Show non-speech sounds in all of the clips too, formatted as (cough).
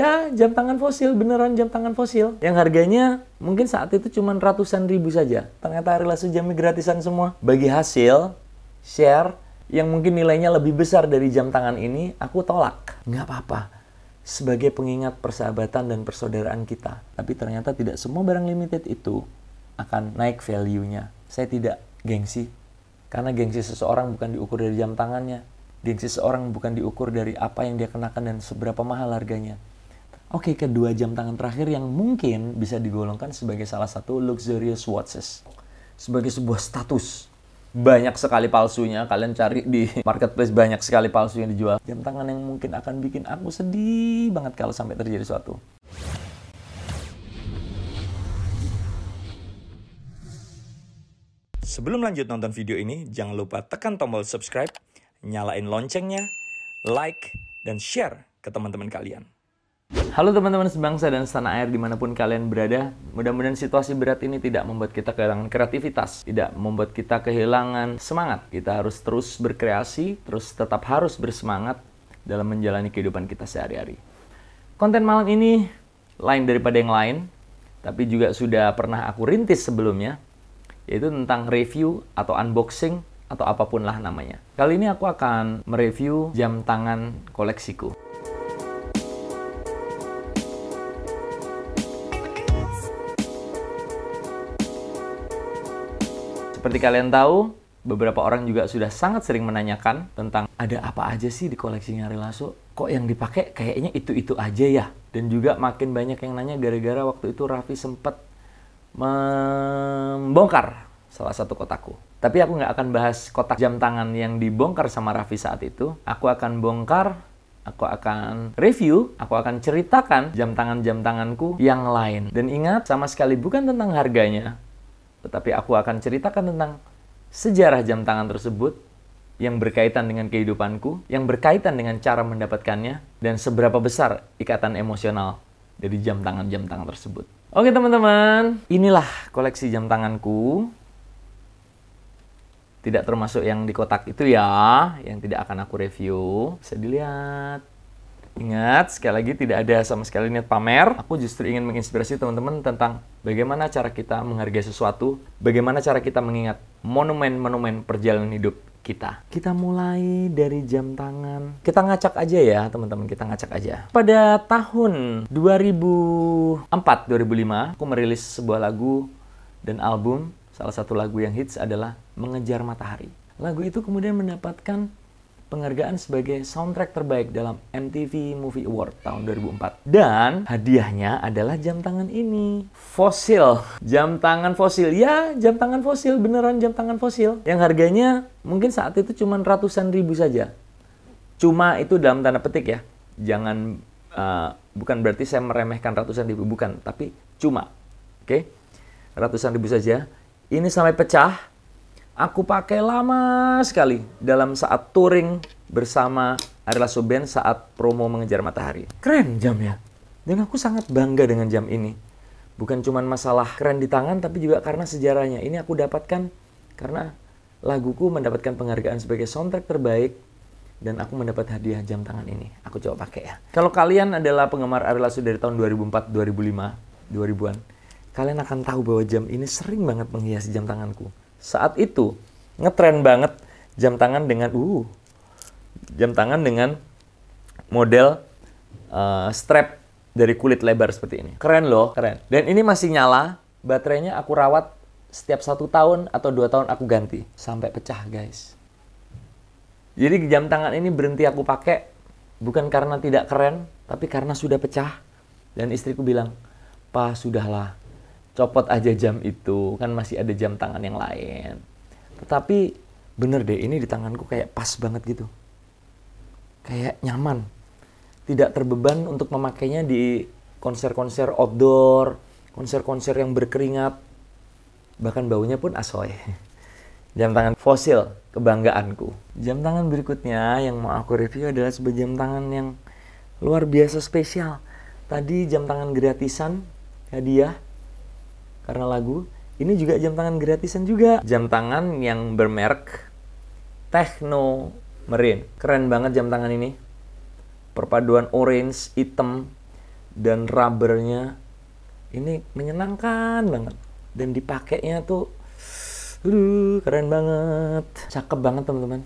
Ya, jam tangan fosil, beneran jam tangan fosil. Yang harganya mungkin saat itu cuma ratusan ribu saja. Ternyata hari lasu jamnya gratisan semua. Bagi hasil, share, yang mungkin nilainya lebih besar dari jam tangan ini, aku tolak. Nggak apa-apa. Sebagai pengingat persahabatan dan persaudaraan kita. Tapi ternyata tidak semua barang limited itu akan naik value-nya. Saya tidak gengsi. Karena gengsi seseorang bukan diukur dari jam tangannya. Gengsi seseorang bukan diukur dari apa yang dia kenakan dan seberapa mahal harganya Oke, okay, kedua jam tangan terakhir yang mungkin bisa digolongkan sebagai salah satu luxurious watches. Sebagai sebuah status. Banyak sekali palsunya, kalian cari di marketplace banyak sekali palsu yang dijual. Jam tangan yang mungkin akan bikin aku sedih banget kalau sampai terjadi suatu. Sebelum lanjut nonton video ini, jangan lupa tekan tombol subscribe, nyalain loncengnya, like, dan share ke teman-teman kalian. Halo teman-teman sebangsa dan setanah air dimanapun kalian berada. Mudah-mudahan situasi berat ini tidak membuat kita kehilangan kreativitas, tidak membuat kita kehilangan semangat. Kita harus terus berkreasi, terus tetap harus bersemangat dalam menjalani kehidupan kita sehari-hari. Konten malam ini lain daripada yang lain, tapi juga sudah pernah aku rintis sebelumnya, yaitu tentang review atau unboxing atau apapun lah namanya. Kali ini aku akan mereview jam tangan koleksiku. Seperti kalian tahu, beberapa orang juga sudah sangat sering menanyakan tentang ada apa aja sih di koleksinya Relaso? Kok yang dipakai kayaknya itu-itu aja ya? Dan juga makin banyak yang nanya gara-gara waktu itu Raffi sempat membongkar salah satu kotaku. Tapi aku nggak akan bahas kotak jam tangan yang dibongkar sama Raffi saat itu. Aku akan bongkar aku akan review, aku akan ceritakan jam tangan-jam tanganku yang lain. Dan ingat, sama sekali bukan tentang harganya, tetapi aku akan ceritakan tentang sejarah jam tangan tersebut yang berkaitan dengan kehidupanku, yang berkaitan dengan cara mendapatkannya, dan seberapa besar ikatan emosional dari jam tangan-jam tangan tersebut. Oke teman-teman, inilah koleksi jam tanganku. Tidak termasuk yang di kotak itu ya, yang tidak akan aku review. Bisa dilihat. Ingat, sekali lagi tidak ada sama sekali niat pamer. Aku justru ingin menginspirasi teman-teman tentang bagaimana cara kita menghargai sesuatu, bagaimana cara kita mengingat monumen-monumen perjalanan hidup kita. Kita mulai dari jam tangan. Kita ngacak aja ya, teman-teman, kita ngacak aja. Pada tahun 2004, 2005, aku merilis sebuah lagu dan album. Salah satu lagu yang hits adalah Mengejar Matahari. Lagu itu kemudian mendapatkan penghargaan sebagai soundtrack terbaik dalam MTV Movie Award tahun 2004. Dan hadiahnya adalah jam tangan ini. Fosil. Jam tangan fosil. Ya, jam tangan fosil. Beneran jam tangan fosil. Yang harganya mungkin saat itu cuma ratusan ribu saja. Cuma itu dalam tanda petik ya. Jangan, uh, bukan berarti saya meremehkan ratusan ribu. Bukan, tapi cuma. Oke? Okay? Ratusan ribu saja. Ini sampai pecah aku pakai lama sekali dalam saat touring bersama Arla Suben saat promo mengejar matahari. Keren jam ya. Dan aku sangat bangga dengan jam ini. Bukan cuma masalah keren di tangan, tapi juga karena sejarahnya. Ini aku dapatkan karena laguku mendapatkan penghargaan sebagai soundtrack terbaik dan aku mendapat hadiah jam tangan ini. Aku coba pakai ya. Kalau kalian adalah penggemar Ari Lasso dari tahun 2004, 2005, 2000-an, kalian akan tahu bahwa jam ini sering banget menghiasi jam tanganku saat itu ngetren banget jam tangan dengan uh jam tangan dengan model uh, strap dari kulit lebar seperti ini. Keren loh, keren. Dan ini masih nyala, baterainya aku rawat setiap satu tahun atau dua tahun aku ganti sampai pecah guys. Jadi jam tangan ini berhenti aku pakai bukan karena tidak keren, tapi karena sudah pecah. Dan istriku bilang, "Pa, sudahlah copot aja jam itu kan masih ada jam tangan yang lain tetapi bener deh ini di tanganku kayak pas banget gitu kayak nyaman tidak terbeban untuk memakainya di konser-konser outdoor konser-konser yang berkeringat bahkan baunya pun asoy (laughs) jam tangan fosil kebanggaanku jam tangan berikutnya yang mau aku review adalah sebuah jam tangan yang luar biasa spesial tadi jam tangan gratisan hadiah karena lagu. Ini juga jam tangan gratisan juga. Jam tangan yang bermerek Techno Marine. Keren banget jam tangan ini. Perpaduan orange, hitam, dan rubbernya ini menyenangkan banget dan dipakainya tuh Aduh, keren banget. Cakep banget teman-teman.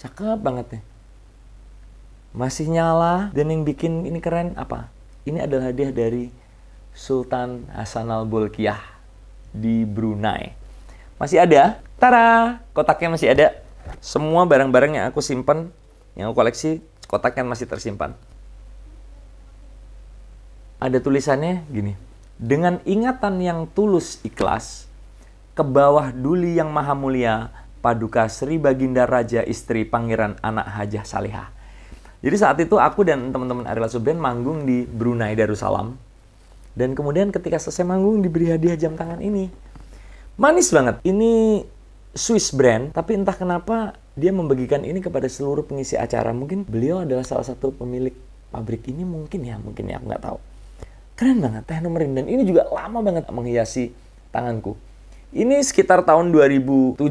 Cakep banget nih. Masih nyala dan yang bikin ini keren apa? Ini adalah hadiah dari Sultan Hasan bolkiah di Brunei. Masih ada. Tara, kotaknya masih ada. Semua barang-barang yang aku simpan, yang aku koleksi, kotaknya masih tersimpan. Ada tulisannya gini. Dengan ingatan yang tulus ikhlas, ke bawah duli yang maha mulia, paduka Sri Baginda Raja istri Pangeran Anak Hajah Salihah. Jadi saat itu aku dan teman-teman Arila Subben manggung di Brunei Darussalam dan kemudian ketika selesai manggung diberi hadiah jam tangan ini. Manis banget. Ini Swiss brand, tapi entah kenapa dia membagikan ini kepada seluruh pengisi acara. Mungkin beliau adalah salah satu pemilik pabrik ini mungkin ya, mungkin ya, aku nggak tahu. Keren banget teh nomerin dan ini juga lama banget menghiasi tanganku. Ini sekitar tahun 2007-2008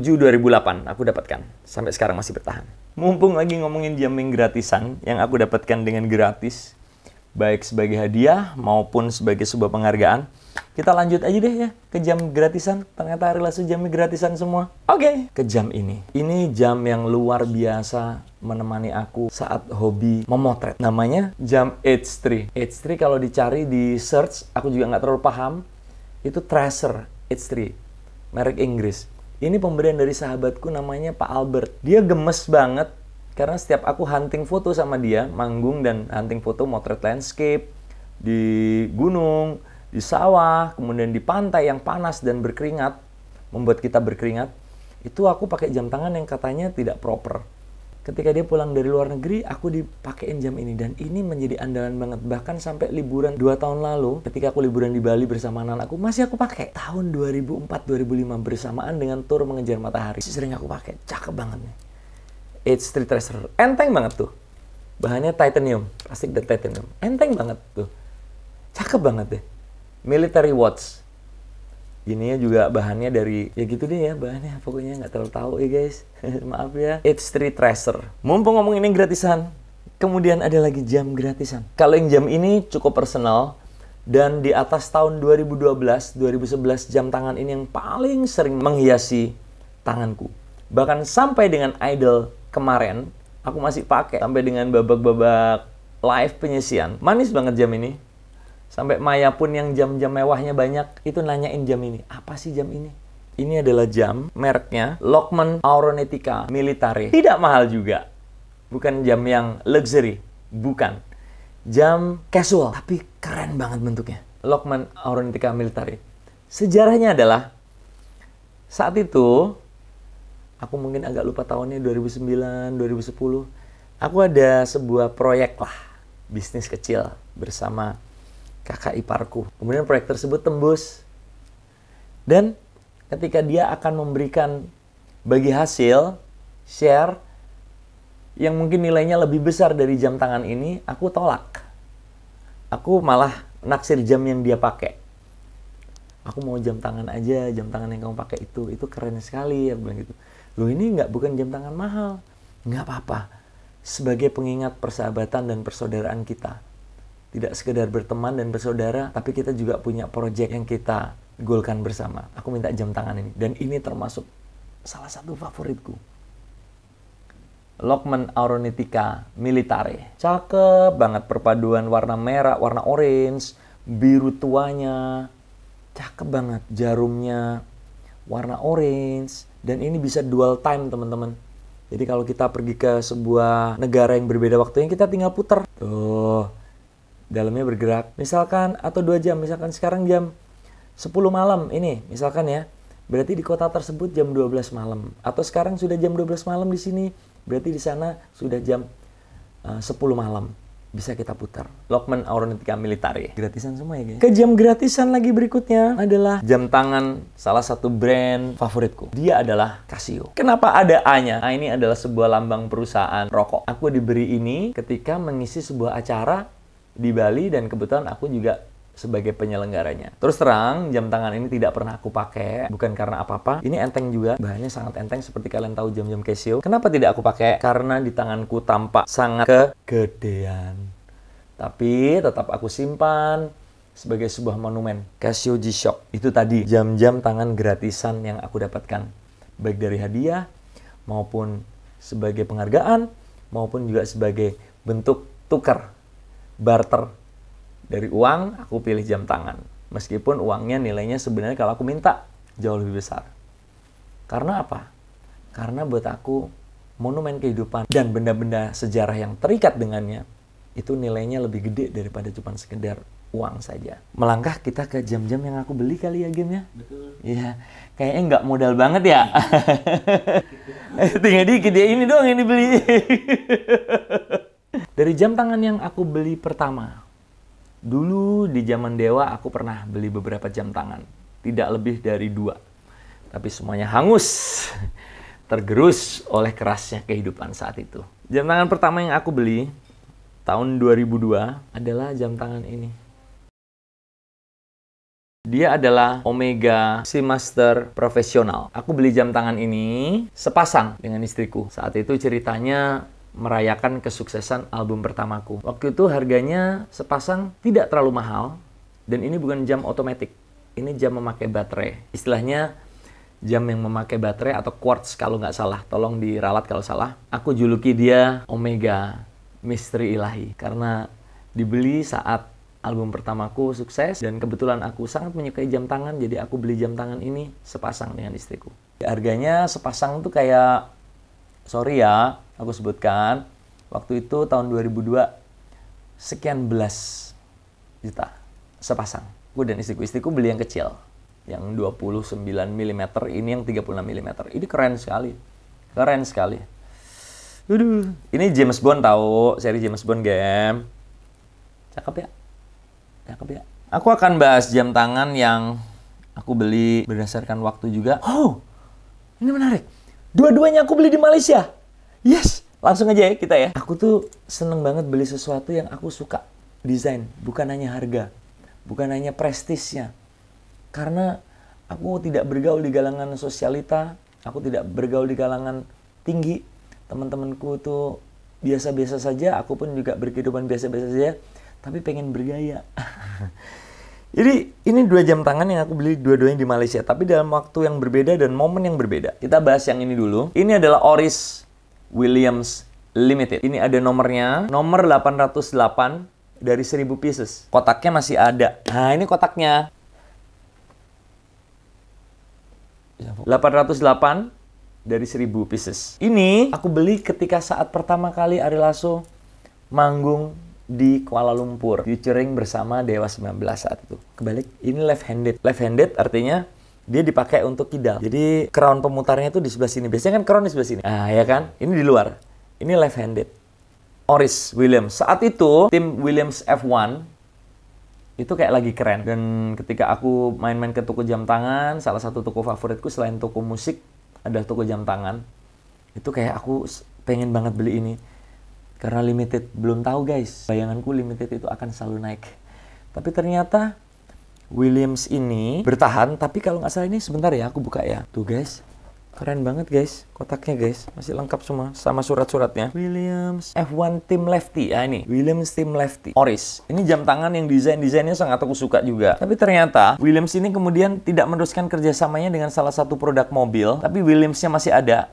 aku dapatkan. Sampai sekarang masih bertahan. Mumpung lagi ngomongin jamming gratisan yang aku dapatkan dengan gratis, baik sebagai hadiah maupun sebagai sebuah penghargaan. Kita lanjut aja deh ya ke jam gratisan. Ternyata hari Lasu jam gratisan semua. Oke, okay. ke jam ini. Ini jam yang luar biasa menemani aku saat hobi memotret. Namanya jam H3. H3 kalau dicari di search, aku juga nggak terlalu paham. Itu Tracer H3, merek Inggris. Ini pemberian dari sahabatku namanya Pak Albert. Dia gemes banget karena setiap aku hunting foto sama dia, manggung dan hunting foto motret landscape, di gunung, di sawah, kemudian di pantai yang panas dan berkeringat, membuat kita berkeringat, itu aku pakai jam tangan yang katanya tidak proper. Ketika dia pulang dari luar negeri, aku dipakein jam ini dan ini menjadi andalan banget. Bahkan sampai liburan 2 tahun lalu, ketika aku liburan di Bali bersama anak aku, masih aku pakai. Tahun 2004-2005 bersamaan dengan tur mengejar matahari. Sering aku pakai, cakep banget nih. H3 Treasure. Enteng banget tuh. Bahannya titanium, plastik dan titanium. Enteng banget tuh. Cakep banget deh. Military watch. Ininya juga bahannya dari ya gitu deh ya bahannya pokoknya nggak terlalu tahu ya guys. (laughs) Maaf ya. H3 Treasure. Mumpung ngomongin ini gratisan, kemudian ada lagi jam gratisan. Kalau yang jam ini cukup personal, dan di atas tahun 2012, 2011 jam tangan ini yang paling sering menghiasi tanganku. Bahkan sampai dengan idol kemarin aku masih pakai sampai dengan babak-babak live penyisian. Manis banget jam ini. Sampai Maya pun yang jam-jam mewahnya banyak itu nanyain jam ini. Apa sih jam ini? Ini adalah jam mereknya Lockman Auronetica Military Tidak mahal juga. Bukan jam yang luxury, bukan. Jam casual tapi keren banget bentuknya. Lockman Auronetica Military Sejarahnya adalah saat itu aku mungkin agak lupa tahunnya 2009, 2010. Aku ada sebuah proyek lah, bisnis kecil bersama kakak iparku. Kemudian proyek tersebut tembus. Dan ketika dia akan memberikan bagi hasil share yang mungkin nilainya lebih besar dari jam tangan ini, aku tolak. Aku malah naksir jam yang dia pakai aku mau jam tangan aja jam tangan yang kamu pakai itu itu keren sekali ya bilang gitu lo ini nggak bukan jam tangan mahal. Nggak apa-apa. Sebagai pengingat persahabatan dan persaudaraan kita. Tidak sekedar berteman dan bersaudara, tapi kita juga punya proyek yang kita golkan bersama. Aku minta jam tangan ini. Dan ini termasuk salah satu favoritku. Lokman Auronitica Militare. Cakep banget perpaduan warna merah, warna orange, biru tuanya. Cakep banget jarumnya warna orange, dan ini bisa dual time teman-teman jadi kalau kita pergi ke sebuah negara yang berbeda waktunya kita tinggal putar tuh dalamnya bergerak misalkan atau dua jam misalkan sekarang jam 10 malam ini misalkan ya berarti di kota tersebut jam 12 malam atau sekarang sudah jam 12 malam di sini berarti di sana sudah jam eh, uh, 10 malam bisa kita putar. Lokman Aeronautika Militari. Gratisan semua ya, guys. Ke jam gratisan lagi berikutnya adalah jam tangan salah satu brand favoritku. Dia adalah Casio. Kenapa ada A-nya? A ini adalah sebuah lambang perusahaan rokok. Aku diberi ini ketika mengisi sebuah acara di Bali dan kebetulan aku juga sebagai penyelenggaranya. Terus terang, jam tangan ini tidak pernah aku pakai, bukan karena apa-apa. Ini enteng juga, bahannya sangat enteng seperti kalian tahu jam-jam Casio. Kenapa tidak aku pakai? Karena di tanganku tampak sangat kegedean. Tapi tetap aku simpan sebagai sebuah monumen. Casio G-Shock. Itu tadi jam-jam tangan gratisan yang aku dapatkan. Baik dari hadiah maupun sebagai penghargaan maupun juga sebagai bentuk tukar barter dari uang, aku pilih jam tangan. Meskipun uangnya nilainya sebenarnya kalau aku minta jauh lebih besar. Karena apa? Karena buat aku, monumen kehidupan dan benda-benda sejarah yang terikat dengannya, itu nilainya lebih gede daripada cuma sekedar uang saja. Melangkah kita ke jam-jam yang aku beli kali ya gamenya. Betul. Iya, kayaknya nggak modal banget ya. (laughs) Tinggal dikit ya ini doang yang dibeli. (laughs) Dari jam tangan yang aku beli pertama, Dulu di zaman dewa aku pernah beli beberapa jam tangan, tidak lebih dari dua. Tapi semuanya hangus, (laughs) tergerus oleh kerasnya kehidupan saat itu. Jam tangan pertama yang aku beli tahun 2002 adalah jam tangan ini. Dia adalah Omega Seamaster Profesional. Aku beli jam tangan ini sepasang dengan istriku. Saat itu ceritanya merayakan kesuksesan album pertamaku. Waktu itu harganya sepasang tidak terlalu mahal dan ini bukan jam otomatis. Ini jam memakai baterai. Istilahnya jam yang memakai baterai atau quartz kalau nggak salah. Tolong diralat kalau salah. Aku juluki dia Omega Misteri Ilahi karena dibeli saat album pertamaku sukses dan kebetulan aku sangat menyukai jam tangan jadi aku beli jam tangan ini sepasang dengan istriku. Harganya sepasang tuh kayak sorry ya, aku sebutkan, waktu itu tahun 2002, sekian belas juta sepasang. Aku dan istriku, istriku beli yang kecil, yang 29 mm, ini yang 36 mm. Ini keren sekali, keren sekali. Aduh, ini James Bond tahu, seri James Bond game. Cakep ya? Cakep ya? Aku akan bahas jam tangan yang aku beli berdasarkan waktu juga. Oh, ini menarik Dua-duanya aku beli di Malaysia. Yes, langsung aja ya kita ya. Aku tuh seneng banget beli sesuatu yang aku suka. Desain, bukan hanya harga. Bukan hanya prestisnya. Karena aku tidak bergaul di galangan sosialita. Aku tidak bergaul di galangan tinggi. Teman-temanku tuh biasa-biasa saja. Aku pun juga berkehidupan biasa-biasa saja. Tapi pengen bergaya. (laughs) Jadi ini dua jam tangan yang aku beli dua-duanya di Malaysia, tapi dalam waktu yang berbeda dan momen yang berbeda. Kita bahas yang ini dulu. Ini adalah Oris Williams Limited. Ini ada nomornya, nomor 808 dari 1000 pieces. Kotaknya masih ada. Nah, ini kotaknya. 808 dari 1000 pieces. Ini aku beli ketika saat pertama kali Ari Lasso manggung di Kuala Lumpur featuring bersama Dewa 19 saat itu. Kebalik, ini left handed. Left handed artinya dia dipakai untuk kidal. Jadi crown pemutarnya itu di sebelah sini. Biasanya kan crown di sebelah sini. Ah, ya kan? Ini di luar. Ini left handed. Oris Williams. Saat itu tim Williams F1 itu kayak lagi keren. Dan ketika aku main-main ke toko jam tangan, salah satu toko favoritku selain toko musik ada toko jam tangan. Itu kayak aku pengen banget beli ini karena limited belum tahu guys, bayanganku limited itu akan selalu naik. Tapi ternyata Williams ini bertahan, tapi kalau nggak salah ini sebentar ya, aku buka ya. Tuh guys, keren banget guys, kotaknya guys, masih lengkap semua, sama surat-suratnya. Williams F1 Team Lefty, ya ini, Williams Team Lefty, Oris. Ini jam tangan yang desain-desainnya sangat aku suka juga. Tapi ternyata, Williams ini kemudian tidak meneruskan kerjasamanya dengan salah satu produk mobil, tapi Williamsnya masih ada.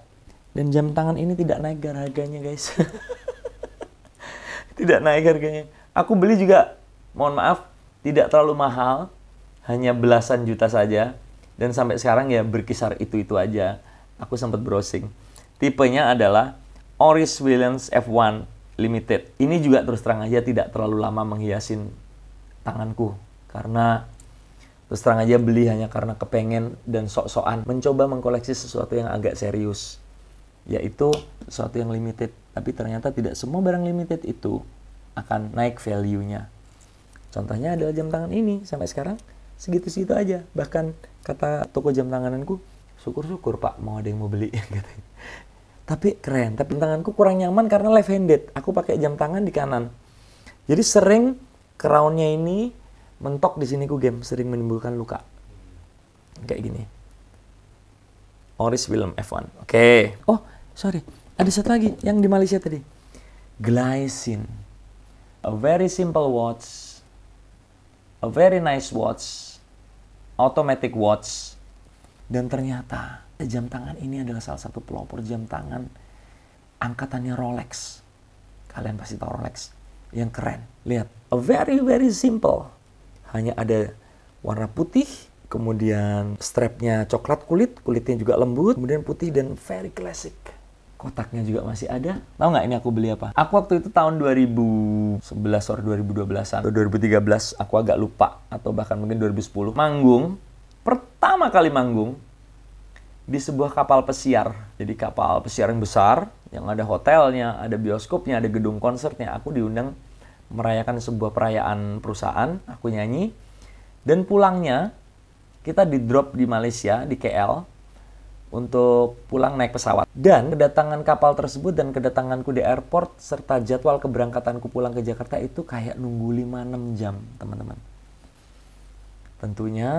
Dan jam tangan ini tidak naik harganya guys. (laughs) tidak naik harganya. Aku beli juga, mohon maaf, tidak terlalu mahal, hanya belasan juta saja. Dan sampai sekarang ya berkisar itu-itu aja. Aku sempat browsing. Tipenya adalah Oris Williams F1 Limited. Ini juga terus terang aja tidak terlalu lama menghiasin tanganku. Karena terus terang aja beli hanya karena kepengen dan sok-sokan. Mencoba mengkoleksi sesuatu yang agak serius. Yaitu sesuatu yang limited tapi ternyata tidak semua barang limited itu akan naik value-nya. Contohnya adalah jam tangan ini. Sampai sekarang segitu-segitu aja. Bahkan kata toko jam tangananku, syukur-syukur pak mau ada yang mau beli. (laughs) tapi keren, tapi jam tanganku kurang nyaman karena left handed. Aku pakai jam tangan di kanan. Jadi sering crown-nya ini mentok di sini ku game sering menimbulkan luka. Kayak gini. Oris film F1. Oke. Okay. Oh, sorry. Ada satu lagi yang di Malaysia tadi. Glycine. A very simple watch. A very nice watch. Automatic watch. Dan ternyata jam tangan ini adalah salah satu pelopor jam tangan angkatannya Rolex. Kalian pasti tahu Rolex. Yang keren. Lihat. A very very simple. Hanya ada warna putih, kemudian strapnya coklat kulit, kulitnya juga lembut, kemudian putih dan very classic kotaknya juga masih ada. Tahu nggak ini aku beli apa? Aku waktu itu tahun 2011 atau 2012 atau 2013 aku agak lupa atau bahkan mungkin 2010 manggung pertama kali manggung di sebuah kapal pesiar. Jadi kapal pesiar yang besar, yang ada hotelnya, ada bioskopnya, ada gedung konsernya. Aku diundang merayakan sebuah perayaan perusahaan, aku nyanyi. Dan pulangnya, kita di drop di Malaysia, di KL untuk pulang naik pesawat. Dan kedatangan kapal tersebut dan kedatanganku di airport serta jadwal keberangkatanku pulang ke Jakarta itu kayak nunggu 5-6 jam, teman-teman. Tentunya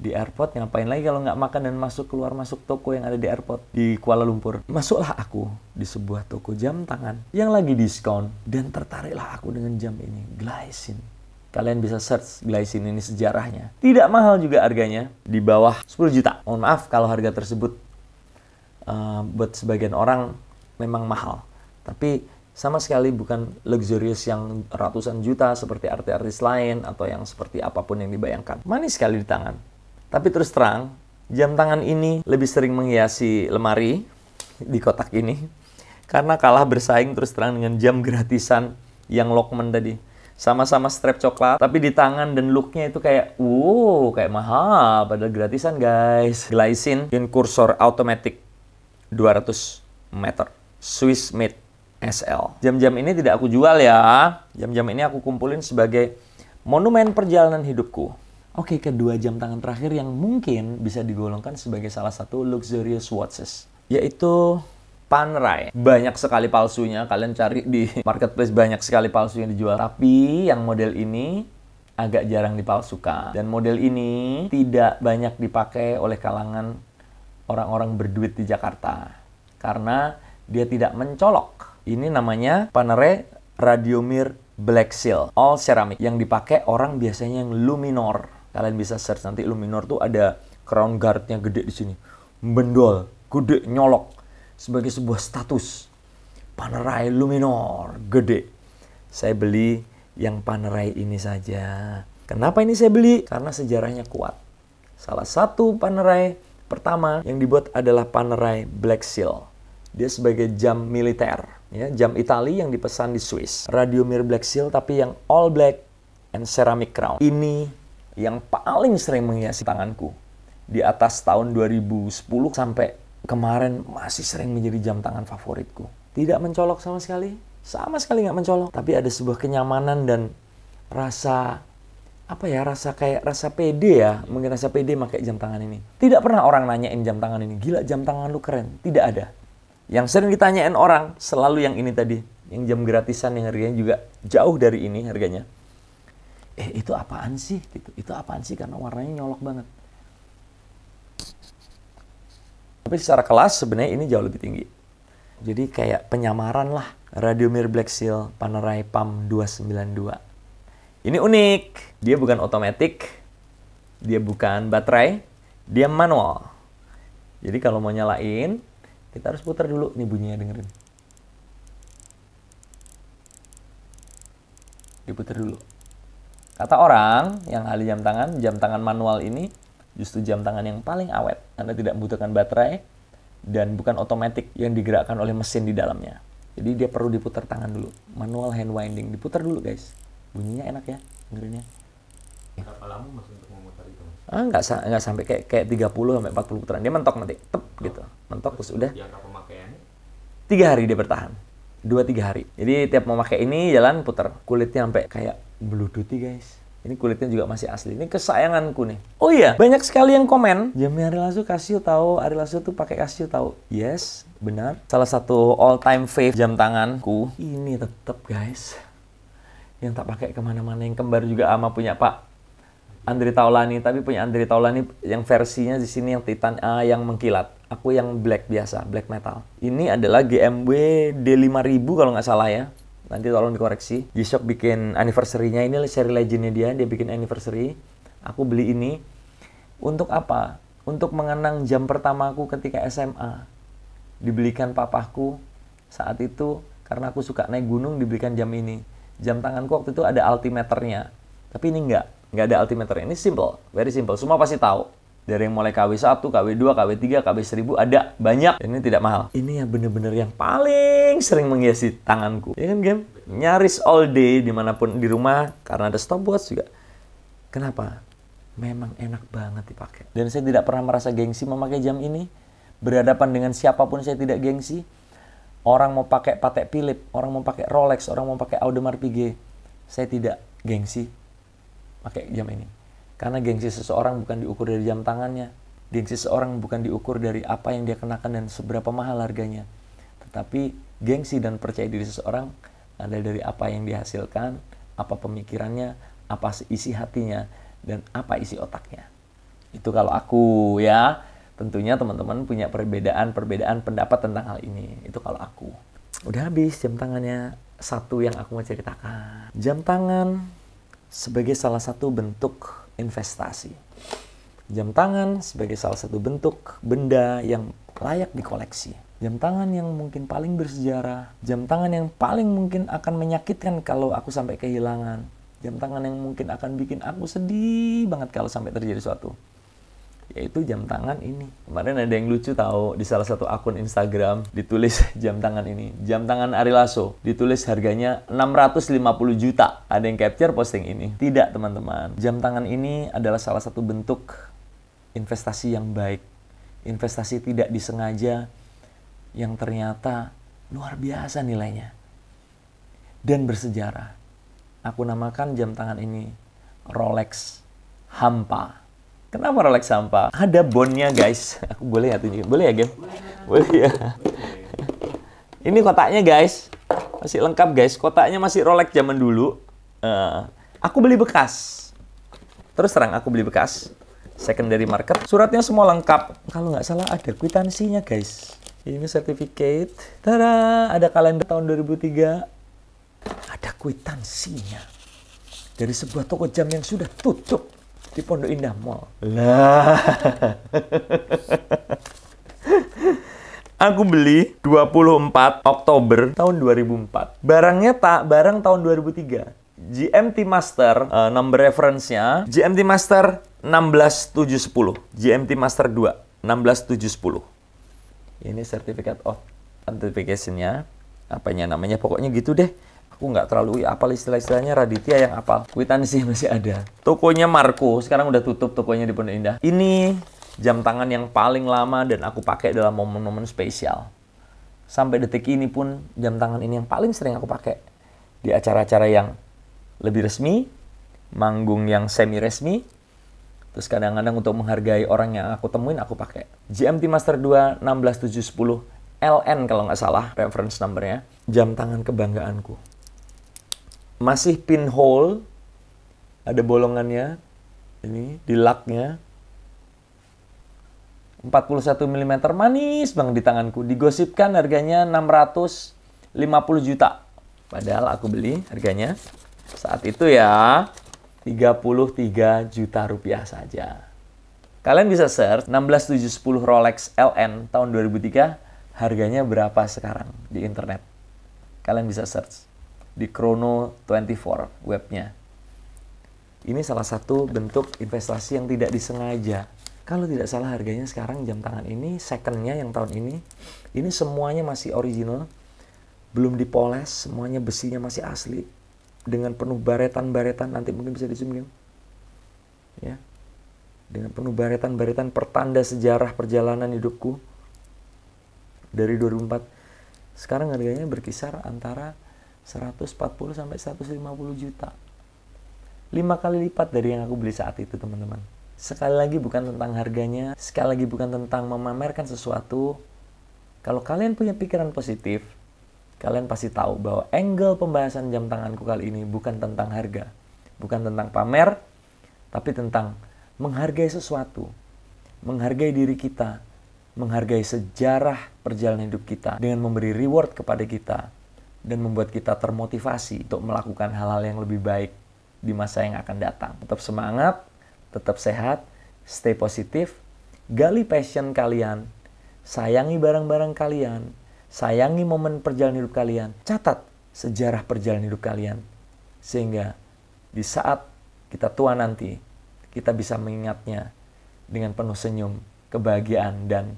di airport ngapain lagi kalau nggak makan dan masuk keluar masuk toko yang ada di airport di Kuala Lumpur. Masuklah aku di sebuah toko jam tangan yang lagi diskon dan tertariklah aku dengan jam ini, Glycine Kalian bisa search glycine ini sejarahnya. Tidak mahal juga harganya, di bawah 10 juta. Mohon maaf kalau harga tersebut uh, buat sebagian orang memang mahal. Tapi sama sekali bukan luxurious yang ratusan juta seperti artis-artis lain atau yang seperti apapun yang dibayangkan. Manis sekali di tangan. Tapi terus terang, jam tangan ini lebih sering menghiasi lemari di kotak ini karena kalah bersaing terus terang dengan jam gratisan yang Lokman tadi sama-sama strap coklat tapi di tangan dan looknya itu kayak wow kayak mahal padahal gratisan guys Glycine in cursor automatic 200 meter Swiss made SL jam-jam ini tidak aku jual ya jam-jam ini aku kumpulin sebagai monumen perjalanan hidupku Oke, kedua jam tangan terakhir yang mungkin bisa digolongkan sebagai salah satu luxurious watches, yaitu Panrai. Banyak sekali palsunya, kalian cari di (laughs) marketplace banyak sekali palsu yang dijual. Tapi yang model ini agak jarang dipalsukan. Dan model ini tidak banyak dipakai oleh kalangan orang-orang berduit di Jakarta. Karena dia tidak mencolok. Ini namanya panrai Radiomir Black Seal All Ceramic yang dipakai orang biasanya yang Luminor. Kalian bisa search nanti Luminor tuh ada crown guardnya gede di sini. Bendol, gede nyolok sebagai sebuah status. Panerai Luminor, gede. Saya beli yang Panerai ini saja. Kenapa ini saya beli? Karena sejarahnya kuat. Salah satu Panerai pertama yang dibuat adalah Panerai Black Seal. Dia sebagai jam militer, ya, jam Itali yang dipesan di Swiss. Radio Mir Black Seal tapi yang all black and ceramic crown. Ini yang paling sering menghiasi tanganku di atas tahun 2010 sampai kemarin masih sering menjadi jam tangan favoritku. Tidak mencolok sama sekali, sama sekali nggak mencolok. Tapi ada sebuah kenyamanan dan rasa apa ya rasa kayak rasa pede ya mungkin rasa pede pakai jam tangan ini tidak pernah orang nanyain jam tangan ini gila jam tangan lu keren tidak ada yang sering ditanyain orang selalu yang ini tadi yang jam gratisan yang harganya juga jauh dari ini harganya eh itu apaan sih gitu itu apaan sih karena warnanya nyolok banget tapi secara kelas sebenarnya ini jauh lebih tinggi. Jadi kayak penyamaran lah. Radiomir Black Seal Panerai PAM 292. Ini unik. Dia bukan otomatis Dia bukan baterai. Dia manual. Jadi kalau mau nyalain, kita harus putar dulu. Nih bunyinya dengerin. Diputar dulu. Kata orang yang ahli jam tangan, jam tangan manual ini justru jam tangan yang paling awet. Anda tidak membutuhkan baterai dan bukan otomatis yang digerakkan oleh mesin di dalamnya. Jadi dia perlu diputar tangan dulu, manual hand winding diputar dulu guys. Bunyinya enak ya, dengernya. Berapa lama mas untuk memutar itu? Ah nggak nggak sampai kayak kayak 30 sampai 40 putaran. Dia mentok nanti, tep gitu. Mentok terus, udah. Jangka pemakaiannya? Tiga hari dia bertahan. Dua tiga hari. Jadi tiap memakai ini jalan putar kulitnya sampai kayak beluduti guys ini kulitnya juga masih asli. Ini kesayanganku nih. Oh iya, banyak sekali yang komen. Jamnya Ari Lasso Casio tahu, Ari Lasso tuh pakai Casio tahu. Yes, benar. Salah satu all time fave jam tanganku. Ini tetap guys. Yang tak pakai kemana-mana yang kembar juga ama punya Pak Andri Taulani. Tapi punya Andri Taulani yang versinya di sini yang Titan A ah, yang mengkilat. Aku yang black biasa, black metal. Ini adalah GMW D5000 kalau nggak salah ya nanti tolong dikoreksi G-Shock bikin anniversary-nya ini seri legendnya dia dia bikin anniversary aku beli ini untuk apa untuk mengenang jam pertamaku ketika SMA dibelikan papahku saat itu karena aku suka naik gunung dibelikan jam ini jam tanganku waktu itu ada altimeternya tapi ini enggak enggak ada altimeter. ini simple very simple semua pasti tahu dari yang mulai KW1, KW2, KW3, KW1000 ada banyak. Ini tidak mahal. Ini yang bener-bener yang paling sering menghiasi tanganku. Ya kan, game? Nyaris all day dimanapun di rumah karena ada stopwatch juga. Kenapa? Memang enak banget dipakai. Dan saya tidak pernah merasa gengsi memakai jam ini. Berhadapan dengan siapapun saya tidak gengsi. Orang mau pakai Patek Philip, orang mau pakai Rolex, orang mau pakai Audemars Piguet. Saya tidak gengsi pakai jam ini. Karena gengsi seseorang bukan diukur dari jam tangannya. Gengsi seseorang bukan diukur dari apa yang dia kenakan dan seberapa mahal harganya. Tetapi gengsi dan percaya diri seseorang ada dari apa yang dihasilkan, apa pemikirannya, apa isi hatinya, dan apa isi otaknya. Itu kalau aku ya. Tentunya teman-teman punya perbedaan-perbedaan pendapat tentang hal ini. Itu kalau aku. Udah habis jam tangannya. Satu yang aku mau ceritakan. Jam tangan sebagai salah satu bentuk investasi. Jam tangan sebagai salah satu bentuk benda yang layak dikoleksi. Jam tangan yang mungkin paling bersejarah, jam tangan yang paling mungkin akan menyakitkan kalau aku sampai kehilangan, jam tangan yang mungkin akan bikin aku sedih banget kalau sampai terjadi suatu yaitu jam tangan ini. Kemarin ada yang lucu tahu di salah satu akun Instagram ditulis (laughs) jam tangan ini, jam tangan Ari Lasso ditulis harganya 650 juta. Ada yang capture posting ini. Tidak, teman-teman. Jam tangan ini adalah salah satu bentuk investasi yang baik. Investasi tidak disengaja yang ternyata luar biasa nilainya dan bersejarah. Aku namakan jam tangan ini Rolex Hampa. Kenapa Rolex sampah? Ada bonnya guys. Aku boleh ya tunjukin? Boleh ya game? Boleh, ya. Ini kotaknya guys. Masih lengkap guys. Kotaknya masih Rolex zaman dulu. Uh, aku beli bekas. Terus terang aku beli bekas. Secondary market. Suratnya semua lengkap. Kalau nggak salah ada kwitansinya guys. Ini sertifikat. Tada! Ada kalender tahun 2003. Ada kwitansinya. Dari sebuah toko jam yang sudah tutup di Pondok Indah Mall. Lah. Aku beli 24 Oktober tahun 2004. Barangnya tak barang tahun 2003. GMT Master uh, number reference-nya GMT Master 16710. GMT Master 2 16710. Ini sertifikat authentication-nya oh, apanya namanya pokoknya gitu deh aku nggak terlalu apa istilah-istilahnya Raditya yang apal kwitansi (laughs) masih ada tokonya Marco sekarang udah tutup tokonya di Pondok Indah ini jam tangan yang paling lama dan aku pakai dalam momen-momen spesial sampai detik ini pun jam tangan ini yang paling sering aku pakai di acara-acara yang lebih resmi manggung yang semi resmi terus kadang-kadang untuk menghargai orang yang aku temuin aku pakai GMT Master 2 16710 LN kalau nggak salah reference numbernya jam tangan kebanggaanku masih pinhole ada bolongannya ini di laknya 41 mm manis bang di tanganku digosipkan harganya 650 juta padahal aku beli harganya saat itu ya 33 juta rupiah saja kalian bisa search 16710 Rolex LN tahun 2003 harganya berapa sekarang di internet kalian bisa search di Chrono24 webnya. Ini salah satu bentuk investasi yang tidak disengaja. Kalau tidak salah harganya sekarang jam tangan ini, secondnya yang tahun ini, ini semuanya masih original, belum dipoles, semuanya besinya masih asli, dengan penuh baretan-baretan, nanti mungkin bisa dizoomin. Ya. Dengan penuh baretan-baretan pertanda sejarah perjalanan hidupku dari 2004. Sekarang harganya berkisar antara 140 sampai 150 juta. 5 kali lipat dari yang aku beli saat itu, teman-teman. Sekali lagi bukan tentang harganya, sekali lagi bukan tentang memamerkan sesuatu. Kalau kalian punya pikiran positif, kalian pasti tahu bahwa angle pembahasan jam tanganku kali ini bukan tentang harga, bukan tentang pamer, tapi tentang menghargai sesuatu, menghargai diri kita, menghargai sejarah perjalanan hidup kita dengan memberi reward kepada kita dan membuat kita termotivasi untuk melakukan hal-hal yang lebih baik di masa yang akan datang. Tetap semangat, tetap sehat, stay positif, gali passion kalian, sayangi barang-barang kalian, sayangi momen perjalanan hidup kalian, catat sejarah perjalanan hidup kalian, sehingga di saat kita tua nanti, kita bisa mengingatnya dengan penuh senyum, kebahagiaan, dan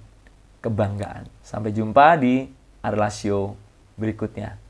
kebanggaan. Sampai jumpa di Arlasio berikutnya.